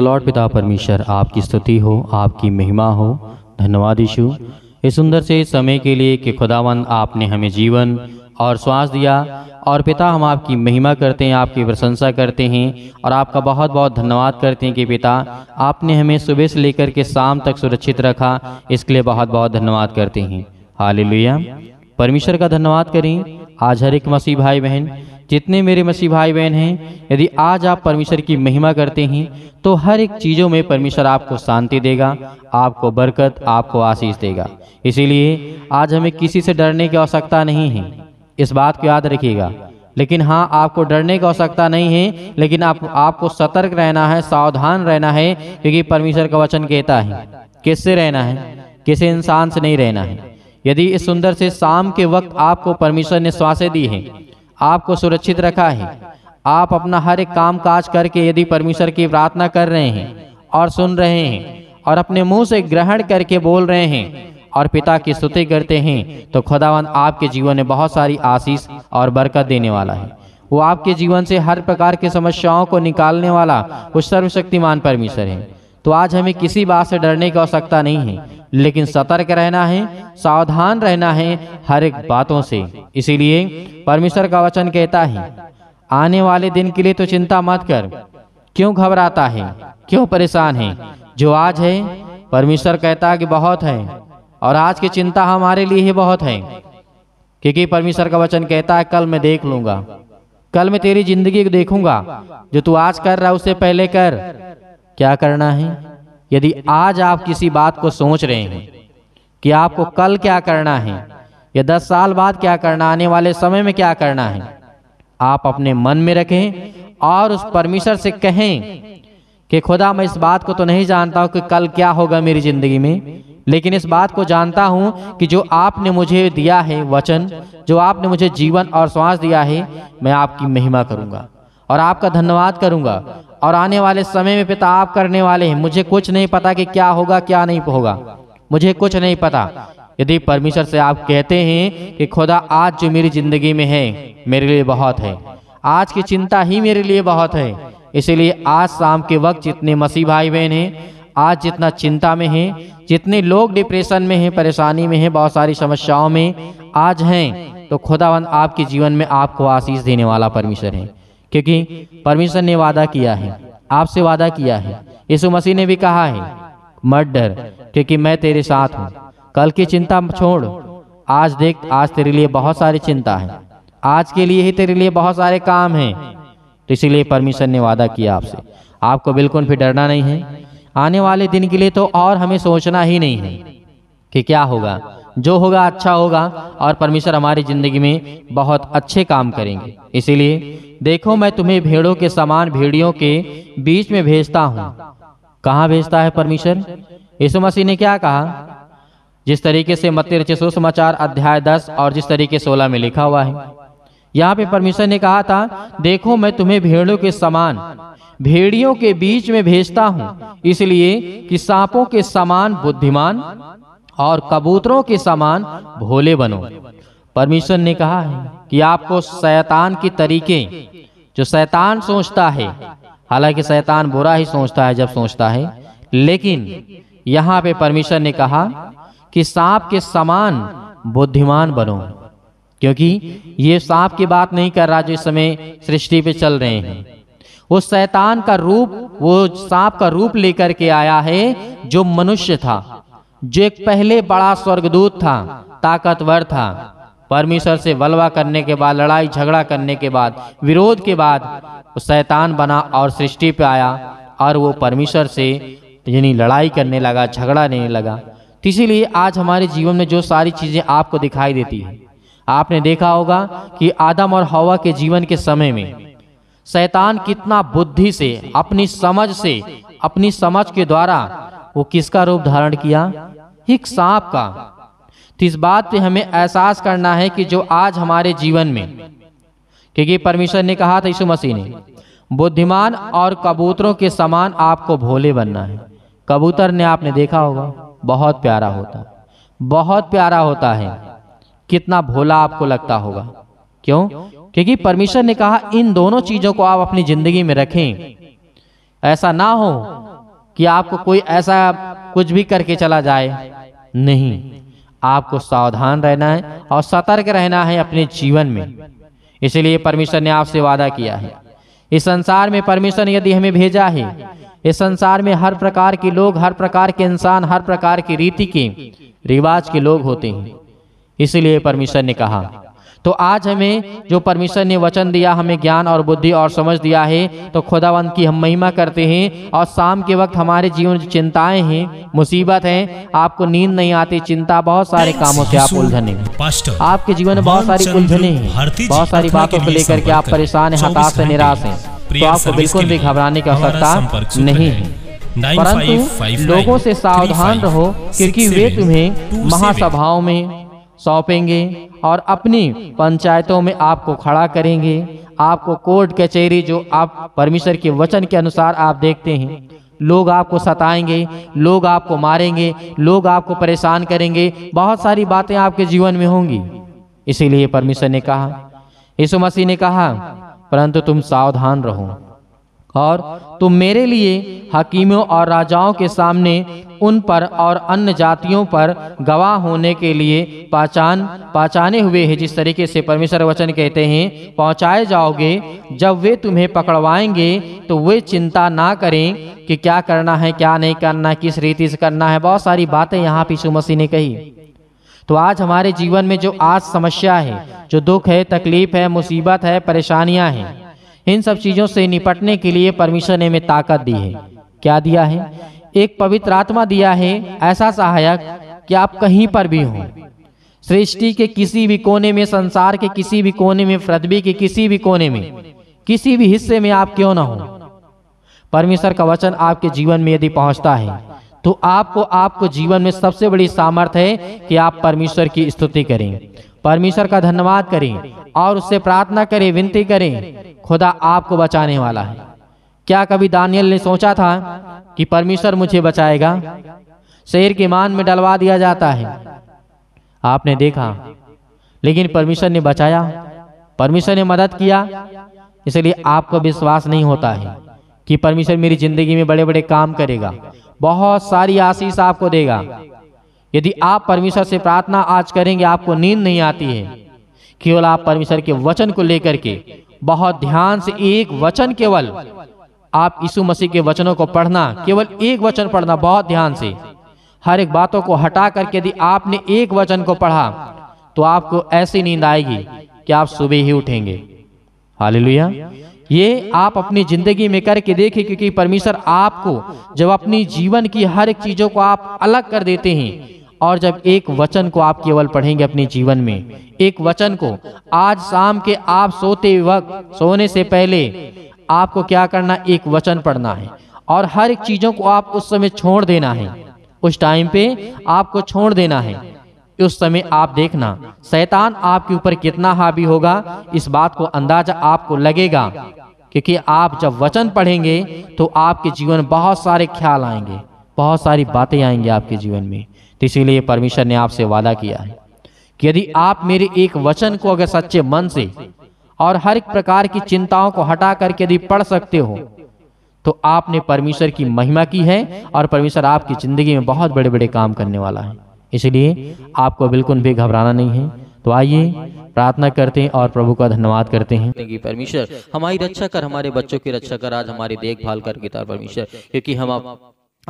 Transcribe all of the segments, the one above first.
Lord पिता परमेश्वर आपकी स्तुति हो आपकी महिमा हो धन्यवाद यीशु इस सुंदर से समय के लिए कि खुदावन आपने हमें जीवन और श्वास दिया और पिता हम आपकी महिमा करते हैं आपकी प्रशंसा करते हैं और आपका बहुत बहुत धन्यवाद करते हैं कि पिता आपने हमें सुबह से लेकर के शाम तक सुरक्षित रखा इसके लिए बहुत बहुत धन्यवाद करते हैं हाल परमेश्वर का धन्यवाद करें आज हर एक मसीह भाई बहन जितने मेरे मसीह भाई बहन हैं यदि आज आप परमेश्वर की महिमा करते हैं तो हर एक चीज़ों में परमेश्वर आपको शांति देगा आपको बरकत आपको आशीष देगा इसीलिए आज हमें किसी से डरने की आवश्यकता नहीं है इस बात को याद रखिएगा लेकिन हाँ आपको डरने की आवश्यकता नहीं है लेकिन आप आपको सतर्क रहना है सावधान रहना है क्योंकि परमेश्वर का वचन कहता है किससे रहना है किसी इंसान से नहीं रहना है यदि इस सुंदर से शाम के वक्त आपको परमेश्वर ने श्वासें दी हैं आपको सुरक्षित रखा है आप अपना हर एक काम काज करके यदि परमेश्वर की प्रार्थना कर रहे हैं और सुन रहे हैं और अपने मुंह से ग्रहण करके बोल रहे हैं और पिता की स्तुति करते हैं तो खुदावन आपके जीवन में बहुत सारी आशीष और बरकत देने वाला है वो आपके जीवन से हर प्रकार की समस्याओं को निकालने वाला वो सर्वशक्तिमान परमेश्वर है तो आज हमें किसी बात से डरने की आवश्यकता नहीं है लेकिन सतर्क रहना है सावधान रहना है हर एक बातों से इसीलिए परमेश्वर का वचन कहता है आने वाले दिन के लिए तो चिंता मत कर क्यों घबराता है क्यों परेशान है जो आज है परमेश्वर कहता है कि बहुत है और आज की चिंता हमारे लिए ही बहुत है क्योंकि परमेश्वर का वचन कहता है कल मैं देख लूंगा कल मैं तेरी जिंदगी को देखूंगा जो तू आज कर रहा है उससे पहले कर क्या करना है यदि आज आप किसी बात को सोच रहे हैं कि आपको कल क्या करना है या दस साल बाद क्या करना आने वाले समय में क्या करना है आप अपने मन में रखें और उस परमेश्वर से कहें कि खुदा मैं इस बात को तो नहीं जानता हूँ कि कल क्या होगा मेरी ज़िंदगी में लेकिन इस बात को जानता हूँ कि जो आपने मुझे दिया है वचन जो आपने मुझे जीवन और श्वास दिया है मैं आपकी महिमा करूंगा और आपका धन्यवाद करूंगा और आने वाले समय में पिता आप करने वाले हैं मुझे कुछ नहीं पता कि क्या होगा क्या नहीं होगा मुझे कुछ नहीं पता यदि परमेश्वर से आप कहते हैं कि खुदा आज जो मेरी जिंदगी में है मेरे लिए बहुत है आज की चिंता ही मेरे लिए बहुत है इसीलिए आज शाम के वक्त जितने मसीह भाई बहन हैं आज जितना चिंता में हैं जितने लोग डिप्रेशन में हैं परेशानी में हैं बहुत सारी समस्याओं में आज हैं तो खुदावंद आपके जीवन में आपको आशीष देने वाला परमेश्वर है क्योंकि परमेश्वर ने वादा किया है आपसे वादा किया है यीशु मसीह ने भी कहा है मत डर क्योंकि मैं तेरे साथ हूँ कल की चिंता छोड़ आज देख आज तेरे लिए बहुत सारी चिंता है आज के लिए ही तेरे लिए बहुत सारे काम हैं तो इसीलिए परमेश्वर ने वादा किया आपसे आपको बिल्कुल भी डरना नहीं है आने वाले दिन के लिए तो और हमें सोचना ही नहीं है कि क्या होगा जो होगा अच्छा होगा और परमेश्वर हमारी ज़िंदगी में बहुत अच्छे काम करेंगे इसीलिए देखो मैं तुम्हें भेड़ों के समान भेड़ियों के बीच में भेजता हूँ कहाँ भेजता है परमेश्वर यीशु मसीह ने क्या कहा जिस तरीके से मत रचित सुसमाचार अध्याय 10 और जिस तरीके 16 में लिखा हुआ है यहाँ पे परमेश्वर ने कहा था देखो मैं तुम्हें भेड़ों के समान भेड़ियों के बीच में भेजता हूँ इसलिए कि सांपों के समान बुद्धिमान और कबूतरों के समान भोले बनो परमेश्वर ने कहा है कि आपको शैतान के तरीके जो शैतान सोचता है हालांकि शैतान बुरा ही सोचता है जब सोचता है लेकिन यहाँ पे परमेश्वर ने कहा कि सांप के समान बुद्धिमान बनो क्योंकि ये सांप की बात नहीं कर रहा जो इस समय सृष्टि पे चल रहे हैं वो शैतान का रूप वो सांप का रूप लेकर के आया है जो मनुष्य था जो एक पहले बड़ा स्वर्गदूत था ताकतवर था परमेश्वर से बलवा करने के बाद लड़ाई झगड़ा करने के बाद विरोध के बाद शैतान बना और सृष्टि पे आया और वो परमेश्वर से यानी लड़ाई करने लगा झगड़ा लेने लगा तो इसीलिए आज हमारे जीवन में जो सारी चीज़ें आपको दिखाई देती है आपने देखा होगा कि आदम और हवा के जीवन के समय में शैतान कितना बुद्धि से अपनी समझ से अपनी समझ के द्वारा वो किसका रूप धारण किया एक सांप का तो इस बात पे हमें एहसास करना है कि जो आज हमारे जीवन में क्योंकि परमेश्वर ने कहा था यीशु मसीह ने बुद्धिमान और कबूतरों के समान आपको भोले बनना है कबूतर ने आपने देखा होगा बहुत प्यारा होता बहुत प्यारा होता है कितना भोला आपको लगता होगा क्यों क्योंकि परमेश्वर ने कहा इन दोनों चीजों को आप अपनी जिंदगी में रखें ऐसा ना हो कि आपको कोई ऐसा कुछ भी करके चला जाए नहीं आपको सावधान रहना है और सतर्क रहना है अपने जीवन में इसलिए परमेश्वर ने आपसे वादा किया है इस संसार में परमेश्वर ने यदि हमें भेजा है इस संसार में हर प्रकार के लोग हर प्रकार के इंसान हर प्रकार की रीति के रिवाज के लोग होते हैं इसलिए परमेश्वर ने कहा तो आज हमें जो परमेश्वर ने वचन दिया हमें ज्ञान और बुद्धि और समझ दिया है तो खुदावंत की हम महिमा करते हैं और शाम के वक्त हमारे जीवन चिंताएं हैं मुसीबत हैं आपको नींद नहीं आती चिंता बहुत सारे कामों से आप उलझने आपके जीवन में बहुत सारी उलझने हैं बहुत सारी बातों को लेकर के आप परेशान हैं हताश है निराश हैं तो आपको बिल्कुल भी घबराने की आवश्यकता नहीं है परंतु लोगों से सावधान रहो क्योंकि वे तुम्हें महासभाओं में सौंपेंगे और अपनी पंचायतों में आपको खड़ा करेंगे आपको कोर्ट कचहरी जो आप परमेश्वर के वचन के अनुसार आप देखते हैं लोग आपको सताएंगे लोग आपको मारेंगे लोग आपको परेशान करेंगे बहुत सारी बातें आपके जीवन में होंगी इसीलिए परमेश्वर ने कहा यीशु मसीह ने कहा परंतु तुम सावधान रहो और तुम मेरे लिए हकीमों और राजाओं के सामने उन पर और अन्य जातियों पर गवाह होने के लिए पहचान पहचाने हुए हैं जिस तरीके से परमेश्वर वचन कहते हैं पहुंचाए जाओगे जब वे तुम्हें पकड़वाएंगे तो वे चिंता ना करें कि क्या करना है क्या नहीं करना किस रीति से करना है बहुत सारी बातें यहाँ पीशु मसीह ने कही तो आज हमारे जीवन में जो आज समस्या है जो दुख है तकलीफ है मुसीबत है परेशानियां हैं इन सब चीज़ों से निपटने के लिए परमेश्वर ने हमें ताकत दी है क्या दिया है एक पवित्र आत्मा दिया है ऐसा सहायक कि आप कहीं पर भी हों सृष्टि के किसी भी कोने में संसार के किसी भी कोने में पृथ्वी के किसी भी कोने में किसी भी हिस्से में आप क्यों ना हो परमेश्वर का वचन आपके जीवन में यदि पहुंचता है तो आपको आपको जीवन में सबसे बड़ी सामर्थ्य है कि आप परमेश्वर की स्तुति करें परमेश्वर का धन्यवाद करें और उससे प्रार्थना करें विनती करें खुदा आपको बचाने वाला है क्या कभी दानियल ने सोचा था कि परमेश्वर मुझे बचाएगा शेर के मान में डलवा दिया जाता है आपने देखा लेकिन परमेश्वर ने बचाया परमेश्वर ने मदद किया इसलिए आपको विश्वास नहीं होता है कि परमेश्वर मेरी जिंदगी में बड़े बड़े काम करेगा बहुत सारी आशीष आपको देगा यदि आप परमेश्वर से प्रार्थना आज करेंगे आपको नींद नहीं आती है केवल आप परमेश्वर के वचन को लेकर के बहुत ध्यान से एक वचन केवल आप यीशु मसीह के वचनों को पढ़ना केवल एक वचन पढ़ना बहुत ध्यान से हर एक बातों को हटा करके यदि आपने एक वचन को पढ़ा तो आपको ऐसी नींद आएगी कि आप सुबह ही उठेंगे हालेलुया ये आप अपनी जिंदगी में करके देखें क्योंकि परमेश्वर आपको जब अपनी जीवन की हर एक चीज़ों को आप अलग कर देते हैं और जब एक वचन को आप केवल पढ़ेंगे अपने जीवन में एक वचन को आज शाम के आप सोते वक्त सोने से पहले आपको क्या करना एक वचन पढ़ना है और हर एक चीज़ों को आप उस समय छोड़ देना है उस टाइम पे आपको छोड़ देना है उस समय आप देखना शैतान आपके ऊपर कितना हावी होगा इस बात को अंदाजा आपको लगेगा क्योंकि आप जब वचन पढ़ेंगे तो आपके जीवन बहुत सारे ख्याल आएंगे बहुत सारी बातें आएंगी आपके जीवन में तो इसीलिए परमेश्वर ने आपसे वादा किया है कि यदि आप मेरे एक वचन को अगर सच्चे मन से और हर एक प्रकार की चिंताओं को हटा करके यदि पढ़ सकते हो तो आपने परमेश्वर की महिमा की है और परमेश्वर आपकी जिंदगी में बहुत बड़े बड़े काम करने वाला है इसलिए आपको बिल्कुल भी घबराना नहीं है तो आइए प्रार्थना करते हैं और प्रभु का धन्यवाद करते हैं परमेश्वर हमारी रक्षा कर हमारे बच्चों की रक्षा कर आज हमारी देखभाल कर गिटार परमेश्वर क्योंकि हम आप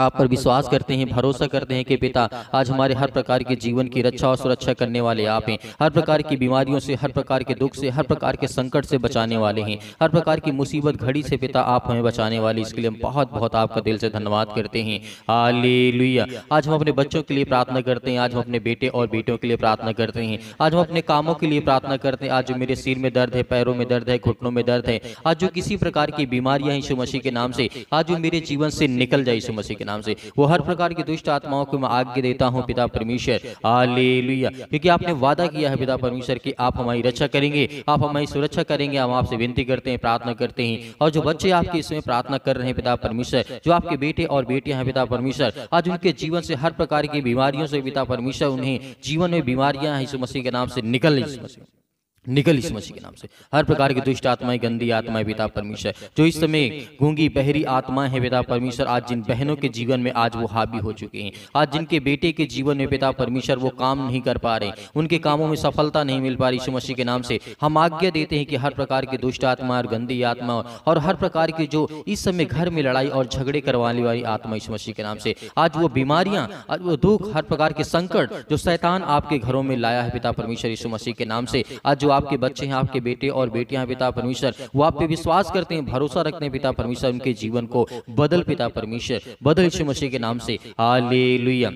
आप पर विश्वास करते हैं भरोसा करते हैं कि पिता आज हमारे हर प्रकार के जीवन की रक्षा और सुरक्षा करने वाले आप हैं हर प्रकार की बीमारियों से हर प्रकार के दुख से हर प्रकार के संकट से बचाने वाले हैं हर प्रकार की मुसीबत घड़ी से पिता आप हमें बचाने वाले इसके लिए हम बहुत बहुत आपका दिल से धन्यवाद करते हैं आलिया आज हम अपने बच्चों के लिए प्रार्थना करते हैं आज हम अपने बेटे और बेटियों के लिए प्रार्थना करते हैं आज हम अपने कामों के लिए प्रार्थना करते हैं आज जो मेरे सिर में दर्द है पैरों में दर्द है घुटनों में दर्द है आज जो किसी प्रकार की बीमारियां हैं यीशु मसीह के नाम से आज जो मेरे जीवन से निकल जाए यीशु के नाम से वो हर प्रकार की दुष्ट आत्माओं को मैं आज्ञा देता हूँ पिता परमेश्वर हालेलुया क्योंकि आपने वादा किया है पिता परमेश्वर की आप हमारी रक्षा करेंगे आप हमारी सुरक्षा करेंगे हम आपसे विनती करते हैं प्रार्थना करते हैं और जो बच्चे आपके इसमें प्रार्थना कर रहे हैं पिता परमेश्वर जो आपके बेटे और बेटियां हैं पिता परमेश्वर आज उनके जीवन से हर प्रकार की बीमारियों से पिता परमेश्वर उन्हें जीवन में बीमारियां हैं इस मसीह के नाम से निकल यीशु मसीह निकल इस मसीह के नाम से हर प्रकार की दुष्ट आत्माएं गंदी आत्माएं पिता परमेश्वर जो इस समय गूंगी बहरी आत्माएं हैं पिता परमेश्वर आज जिन बहनों के जीवन में आज वो हावी हो चुके हैं आज जिनके बेटे के जीवन में पिता परमेश्वर वो काम नहीं कर पा रहे उनके कामों में सफलता नहीं मिल पा रही इस मसीह के नाम से हम आज्ञा देते हैं कि हर प्रकार की दुष्ट आत्मा और गंदी आत्मा और हर प्रकार की जो इस समय घर में लड़ाई और झगड़े करवाने वाली आत्मा इस मसीह के नाम से आज वो बीमारियां और वो दुख हर प्रकार के संकट जो शैतान आपके घरों में लाया है पिता परमेश्वर यीशु मसीह के नाम से आज जो आपके बच्चे हैं आपके बेटे और बेटियां पिता परमेश्वर वो आप पे विश्वास करते हैं भरोसा रखते हैं पिता परमेश्वर उनके जीवन को बदल पिता परमेश्वर बदल मसीह के नाम से हालेलुया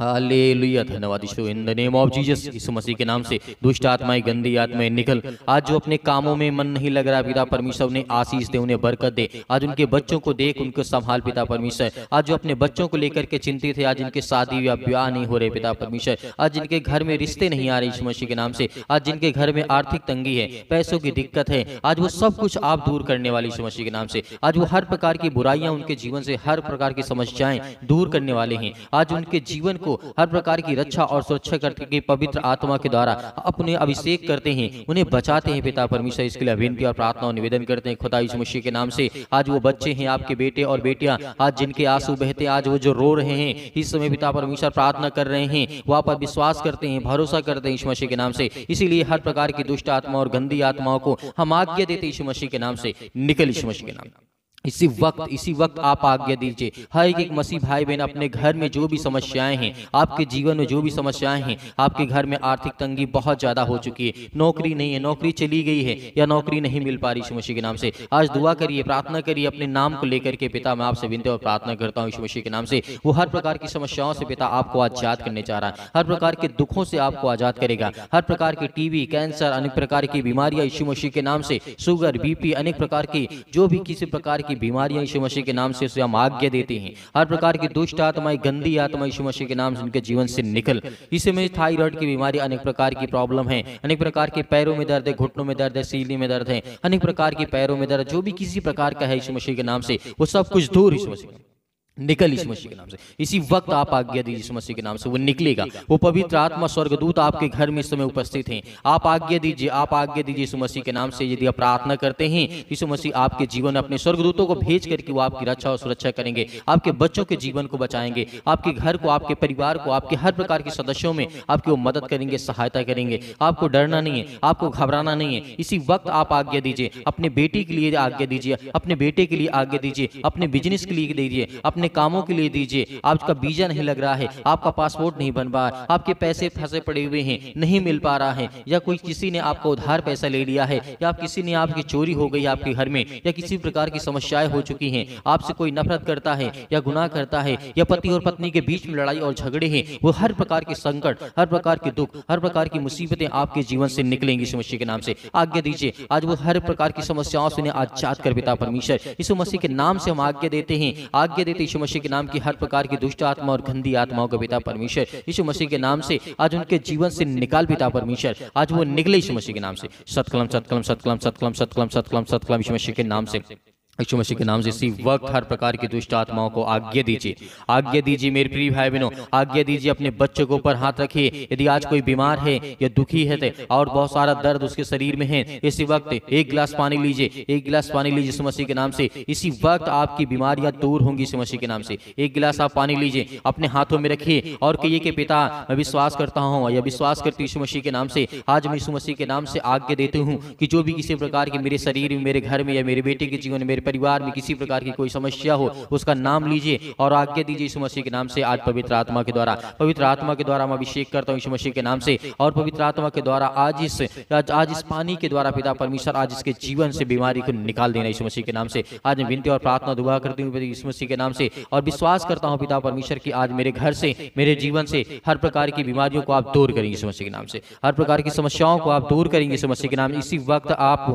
धन्यवाद in the name of Jesus यीशु मसीह के नाम से दुष्ट आत्माएं गंदी आत्माएं निकल आज जो अपने कामों में मन नहीं लग रहा पिता परमेश्वर उन्हें आशीष दे उन्हें बरकत दे आज उनके बच्चों को देख उनको संभाल पिता परमेश्वर आज जो अपने बच्चों को लेकर के चिंतित है आज इनके शादी या ब्याह नहीं हो रहे पिता परमेश्वर आज जिनके घर में रिश्ते नहीं आ रहे यीशु मसीह के नाम से आज जिनके घर में आर्थिक तंगी है पैसों की दिक्कत है आज वो सब कुछ आप दूर करने वाले यीशु मसीह के नाम से आज वो हर प्रकार की बुराइयां उनके जीवन से हर प्रकार की समस्याएं दूर करने वाले हैं आज उनके जीवन को हर प्रकार की रक्षा और सुरक्षा करके पवित्र आत्मा के द्वारा अपने अभिषेक करते हैं उन्हें बचाते हैं पिता परमेश्वर इसके लिए विनती और प्रार्थना और निवेदन करते हैं खुदा इस मुशी के नाम से आज वो बच्चे हैं आपके बेटे और बेटियां आज जिनके आंसू बहते आज वो जो रो रहे हैं इस समय पिता परमेश्वर प्रार्थना कर रहे हैं वहाँ पर विश्वास करते हैं भरोसा करते हैं इस मसीह के नाम से इसीलिए हर प्रकार की दुष्ट आत्मा और गंदी आत्माओं को हम आज्ञा देते इस मसीह के नाम से निकल इस मसीह के नाम इसी वक्त इसी वक्त आप आज्ञा दीजिए हर एक एक मसीह भाई बहन अपने घर में जो भी समस्याएं हैं आपके जीवन में जो भी समस्याएं हैं आपके घर में आर्थिक तंगी बहुत ज़्यादा हो चुकी है नौकरी नहीं है नौकरी चली गई है या नौकरी नहीं मिल पा रही मसीह के नाम से आज दुआ करिए प्रार्थना करिए अपने नाम को लेकर के पिता मैं आपसे विनती और प्रार्थना करता हूँ मसीह के नाम से वो हर प्रकार की समस्याओं से पिता आपको आजाद करने चाह रहा है हर प्रकार के दुखों से आपको आजाद करेगा हर प्रकार की टीबी कैंसर अनेक प्रकार की बीमारियां यीशु मसीह के नाम से शुगर बीपी अनेक प्रकार की जो भी किसी प्रकार की की बीमारियां यीशु मसीह के नाम से हम आज्ञा देते हैं हर प्रकार की दुष्ट आत्माएं गंदी आत्मा यीशु मसीह के नाम से उनके जीवन से निकल इसी में की बीमारी अनेक प्रकार की प्रॉब्लम है अनेक प्रकार के पैरों में दर्द है घुटनों में दर्द है सीली में दर्द है अनेक प्रकार के पैरों में दर्द जो भी किसी प्रकार का है यीशु मसीह के नाम से वो सब कुछ दूर यीशु मसीह निकल इस मसीह के नाम से इसी वक्त आप आज्ञा दीजिए इस मसीह के नाम से वो निकलेगा वो पवित्र आत्मा स्वर्गदूत आपके घर में इस समय उपस्थित हैं आप आज्ञा दीजिए आप आज्ञा दीजिए इस मसीह के नाम से यदि आप प्रार्थना करते हैं इस मसीह तो आपके जीवन अपने स्वर्गदूतों को भेज करके वो आपकी रक्षा और सुरक्षा करेंगे आपके बच्चों के जीवन को बचाएंगे आपके घर को आपके परिवार को आपके हर प्रकार के सदस्यों में आपकी वो मदद करेंगे सहायता करेंगे आपको डरना नहीं है आपको घबराना नहीं है इसी वक्त आप आज्ञा दीजिए अपने बेटी के लिए आज्ञा दीजिए अपने बेटे के लिए आज्ञा दीजिए अपने बिजनेस के लिए दीजिए अपने अपने कामों के लिए दीजिए आपका वीजा नहीं लग रहा है आपका पासपोर्ट नहीं बन पा आपके पैसे फंसे पड़े हुए हैं नहीं मिल पा रहा है या कोई किसी ने आपको उधार पैसा ले लिया है या किसी ने आपकी चोरी हो गई आपके घर में या किसी प्रकार की समस्याएं हो चुकी हैं आपसे कोई नफरत करता है या गुनाह करता है या पति और पत्नी के बीच में लड़ाई और झगड़े हैं वो हर प्रकार के संकट हर प्रकार के दुख हर प्रकार की मुसीबतें आपके जीवन से निकलेंगी समस्या के नाम से आज्ञा दीजिए आज वो हर प्रकार की समस्याओं से आजाद कर पिता परमेश्वर इस मसीह के नाम से हम आज्ञा देते हैं आज्ञा देते यीशु मसीह के नाम की हर प्रकार की दुष्ट आत्मा और गंदी आत्माओं का पिता परमेश्वर यीशु मसीह के नाम से आज उनके जीवन से निकाल पिता परमेश्वर आज वो निकले यीशु मसीह के नाम से सतकलम सतकलम सतकलम सतकलम सतकलम सतकलम सतकलम यीशु मसीह के नाम से यीशु मसीह के नाम से इसी वक्त हर प्रकार की दुष्ट आत्माओं को आज्ञा दीजिए आज्ञा दीजिए मेरे प्रिय भाई बहनों आज्ञा दीजिए अपने बच्चों को ऊपर हाथ रखिए यदि आज कोई बीमार है या दुखी है तो और बहुत सारा दर्द उसके शरीर में है इसी वक्त एक गिलास पानी लीजिए एक गिलास पानी लीजिए यीशु मसीह के नाम से इसी वक्त आपकी बीमारियां दूर होंगी यीशु मसीह के नाम से एक गिलास आप पानी लीजिए अपने हाथों में रखिए और कहिए कि पिता मैं विश्वास करता हूँ या विश्वास करती यीशु मसीह के नाम से आज मैं यीशु मसीह के नाम से आज्ञा देती हूँ कि जो भी किसी प्रकार के मेरे शरीर में मेरे घर में या मेरे बेटे के जीवन में मेरे परिवार में किसी प्रकार की कोई समस्या हो उसका नाम लीजिए और आज्ञा दीजिए इस मसीह के नाम से आज पवित्र आत्मा के द्वारा पवित्र आत्मा के द्वारा मैं अभिषेक करता हूँ इस मसीह के नाम से और पवित्र आत्मा के द्वारा आज इस आज इस पानी के द्वारा पिता परमेश्वर आज इसके जीवन से बीमारी को निकाल देना इस मसीह के नाम से आज मैं विनती और प्रार्थना दुआ करती हूँ इस मसीह के नाम से और विश्वास करता हूँ पिता परमेश्वर की आज मेरे घर से मेरे जीवन से हर प्रकार की बीमारियों को आप दूर करेंगे इस मसीह के नाम से हर प्रकार की समस्याओं को आप दूर करेंगे इस मसीह के नाम इसी वक्त आप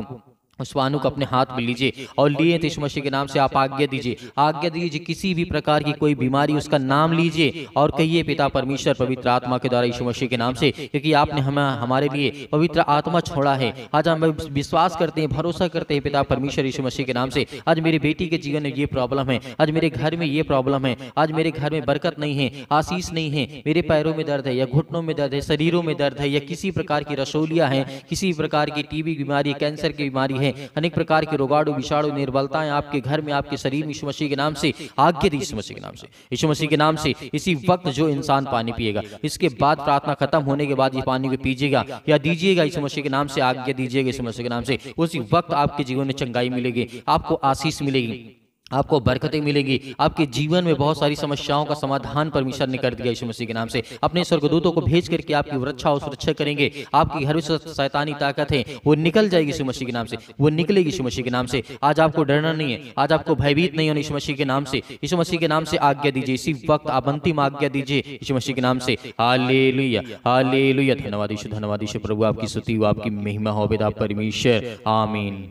उस पानू को अपने हाथ में लीजिए और लिए यीशु तो मसीह के नाम से आप आज्ञा दीजिए आज्ञा दीजिए किसी भी प्रकार की कोई बीमारी उसका नाम लीजिए और कहिए पिता परमेश्वर पवित्र आत्मा के द्वारा यीशु मसीह के नाम से क्योंकि आपने हमें हमारे लिए पवित्र आत्मा छोड़ा है आज हम विश्वास करते हैं भरोसा करते हैं पिता परमेश्वर यीशु मसीह के नाम से आज मेरी बेटी के जीवन में ये प्रॉब्लम है आज मेरे घर में ये प्रॉब्लम है आज मेरे घर में बरकत नहीं है आशीष नहीं है मेरे पैरों में दर्द है या घुटनों में दर्द है शरीरों में दर्द है या किसी प्रकार की रसोलियाँ हैं किसी प्रकार की टीबी बीमारी कैंसर की बीमारी है हैं अनेक प्रकार के रोगाणु विषाणु निर्बलताएं आपके घर में आपके शरीर में यीशु मसीह के नाम से आज्ञा दी यीशु मसीह के नाम से यीशु मसीह के नाम से इसी वक्त जो इंसान पानी पिएगा इसके बाद प्रार्थना खत्म होने के बाद ये पानी को पीजिएगा या दीजिएगा यीशु मसीह के नाम से आज्ञा दीजिएगा यीशु मसीह के नाम से उसी वक्त आपके जीवन में चंगाई मिलेगी आपको आशीष मिलेगी आपको बरकतें मिलेंगी आपके जीवन में बहुत सारी समस्याओं का समाधान परमेश्वर ने कर दिया यीशु मसीह के नाम से अपने स्वर्गदूतों को भेज करके आपकी रक्षा और सुरक्षा करेंगे आपकी हर शैतानी ताकत है वो निकल जाएगी यीशु मसीह के नाम से वो निकलेगी यीशु मसीह के नाम से आज आपको डरना नहीं है आज आपको भयभीत नहीं होना यीशु मसीह के नाम से यीशु मसीह के नाम से आज्ञा दीजिए इसी वक्त आप अंतिम आज्ञा दीजिए यीशु मसीह के नाम से हाले लुया हाले लुया धन्यवाद यीशु धन्यवाद यीशु प्रभु आपकी स्तुति हो आपकी महिमा हो बेदा परमेश्वर आमीन